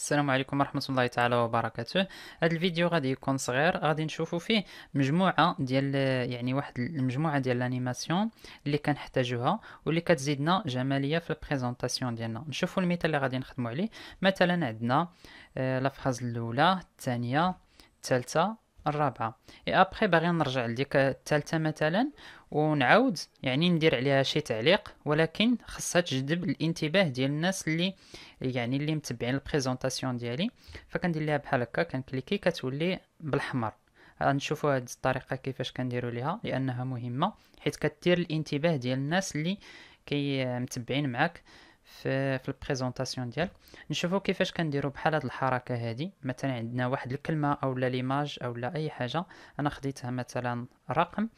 السلام عليكم ورحمة الله تعالى وبركاته هذا الفيديو غادي يكون صغير غادي نشوفوا فيه مجموعة ديال يعني واحد المجموعة ديال الانيماسيون اللي كنحتاجوها واللي كتزيدنا جمالية في البريزونطاسيون ديالنا نشوفوا المثال اللي غادي نخدموا عليه مثلا عندنا آه الاولى الثانية الثالثة الرابعه اي ابخي باغي نرجع لديك الثالثه مثلا ونعاود يعني ندير عليها شي تعليق ولكن خاصها تجذب الانتباه ديال الناس اللي يعني اللي متبعين البريزونطاسيون ديالي فكندير ليها بحال هكا كنكليكي كتولي بالاحمر غنشوفوا هاد الطريقه كيفاش كنديروا ليها لانها مهمه حيت كتير الانتباه ديال الناس اللي كي متبعين معاك في في البريزونطاسيون ديالك نشوفوا كيفاش كنديروا بحال هاد الحركه هادي مثلا عندنا واحد الكلمه او لا ليماج او لا اي حاجه انا خديتها مثلا رقم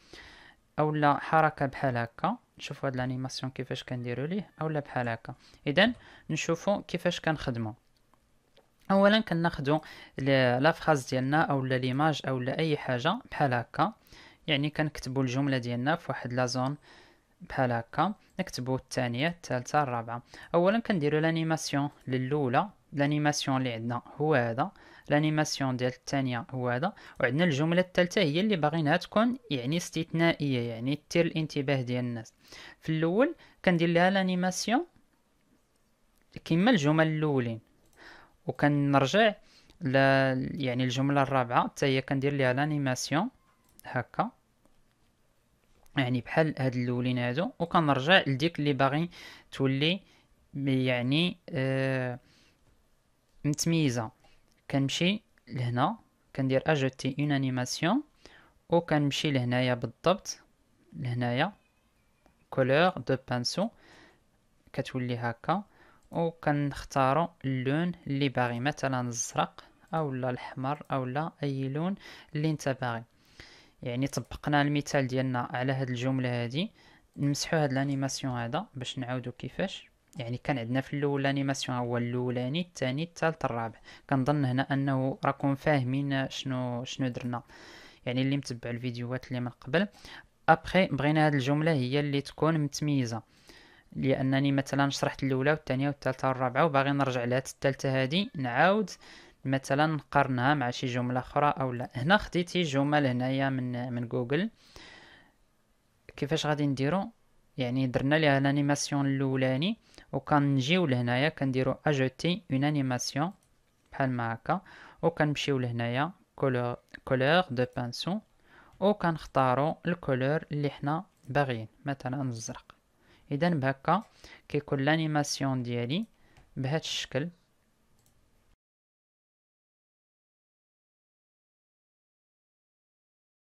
او لا حركه بحال هكا نشوفوا هاد الانيماسيون كيفاش كنديروا ليه او لا بحال هكا اذا نشوفوا كيفاش كنخدموا اولا كناخذوا لا فراز ديالنا او لا ليماج او لا اي حاجه بحال هكا يعني كنكتبوا الجمله ديالنا في واحد لا زون بحال هكا نكتبو الثانيه الثالثه الرابعه اولا كنديرو لانيماسيون للاولى لانيماسيون اللي عندنا هو هذا لانيماسيون ديال الثانيه هو هذا وعندنا الجمله الثالثه هي اللي باغينها تكون يعني استثنائيه يعني تثير الانتباه ديال الناس في الاول كندير لها لانيماسيون كما الجمل الاولين وكنرجع ل يعني الجمله الرابعه حتى هي كندير لها لانيماسيون هكا يعني بحال هاد الاولين هادو وكنرجع لديك اللي باغي تولي يعني آه متميزه كنمشي لهنا كندير اجوتي اون انيماسيون وكنمشي لهنايا بالضبط لهنايا كولور دو بانسو كتولي هكا وكنختارو اللون اللي باغي مثلا الزرق اولا الاحمر لا اي لون اللي انت باغي يعني طبقنا المثال ديالنا على هاد الجمله هادي نمسحو هاد الانيماسيون هذا باش نعاودو كيفاش يعني كان عندنا في الاول الانيماسيون هو الاولاني الثاني الثالث الرابع كنظن هنا انه راكم فاهمين شنو شنو درنا يعني اللي متبع الفيديوهات اللي من قبل ابخي بغينا هاد الجمله هي اللي تكون متميزه لانني مثلا شرحت الاولى والثانيه والثالثه والرابعه وباغي نرجع لهاد الثالثه هادي نعاود مثلا نقارنها مع شي جمله اخرى او لا هنا خديتي جمل هنايا من من جوجل كيفاش غادي نديرو يعني درنا ليها الانيماسيون الاولاني وكنجيو لهنايا كنديرو اجوتي اون انيماسيون بحال ما هكا وكنمشيو لهنايا كولور كولور دو و وكنختارو الكولور اللي حنا باغيين مثلا الزرق اذا بهكا كيكون لانيماسيون ديالي بهذا الشكل